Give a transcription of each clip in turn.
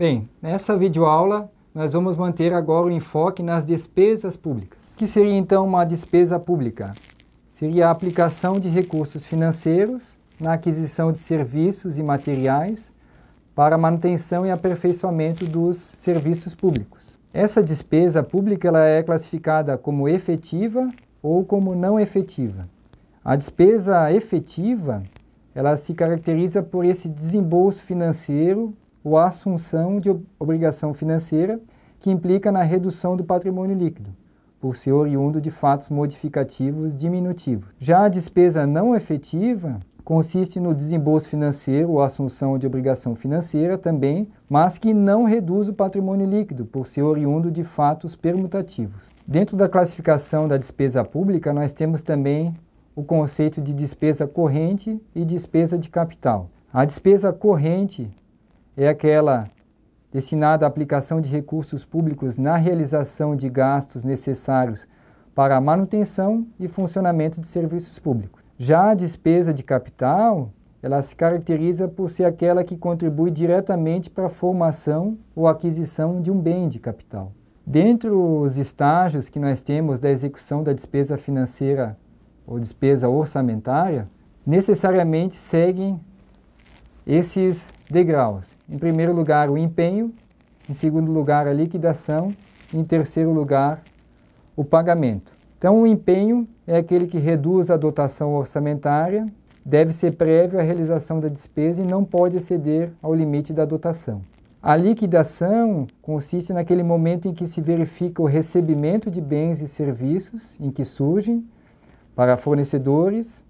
Bem, nessa videoaula nós vamos manter agora o enfoque nas despesas públicas. O que seria então uma despesa pública? Seria a aplicação de recursos financeiros na aquisição de serviços e materiais para manutenção e aperfeiçoamento dos serviços públicos. Essa despesa pública ela é classificada como efetiva ou como não efetiva. A despesa efetiva ela se caracteriza por esse desembolso financeiro ou a assunção de obrigação financeira que implica na redução do patrimônio líquido, por ser oriundo de fatos modificativos diminutivos. Já a despesa não efetiva consiste no desembolso financeiro ou assunção de obrigação financeira também, mas que não reduz o patrimônio líquido, por ser oriundo de fatos permutativos. Dentro da classificação da despesa pública, nós temos também o conceito de despesa corrente e despesa de capital. A despesa corrente é aquela destinada à aplicação de recursos públicos na realização de gastos necessários para a manutenção e funcionamento de serviços públicos. Já a despesa de capital, ela se caracteriza por ser aquela que contribui diretamente para a formação ou aquisição de um bem de capital. Dentre os estágios que nós temos da execução da despesa financeira ou despesa orçamentária, necessariamente seguem esses degraus. Em primeiro lugar, o empenho, em segundo lugar, a liquidação, em terceiro lugar, o pagamento. Então, o empenho é aquele que reduz a dotação orçamentária, deve ser prévio à realização da despesa e não pode exceder ao limite da dotação. A liquidação consiste naquele momento em que se verifica o recebimento de bens e serviços em que surgem para fornecedores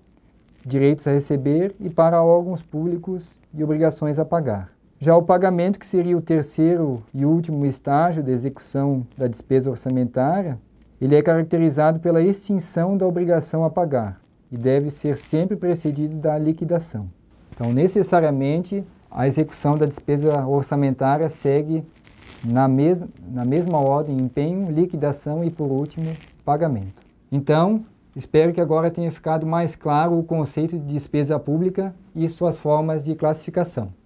direitos a receber e para órgãos públicos e obrigações a pagar. Já o pagamento, que seria o terceiro e último estágio da execução da despesa orçamentária, ele é caracterizado pela extinção da obrigação a pagar e deve ser sempre precedido da liquidação. Então, necessariamente, a execução da despesa orçamentária segue na, mes na mesma ordem empenho, liquidação e, por último, pagamento. Então, Espero que agora tenha ficado mais claro o conceito de despesa pública e suas formas de classificação.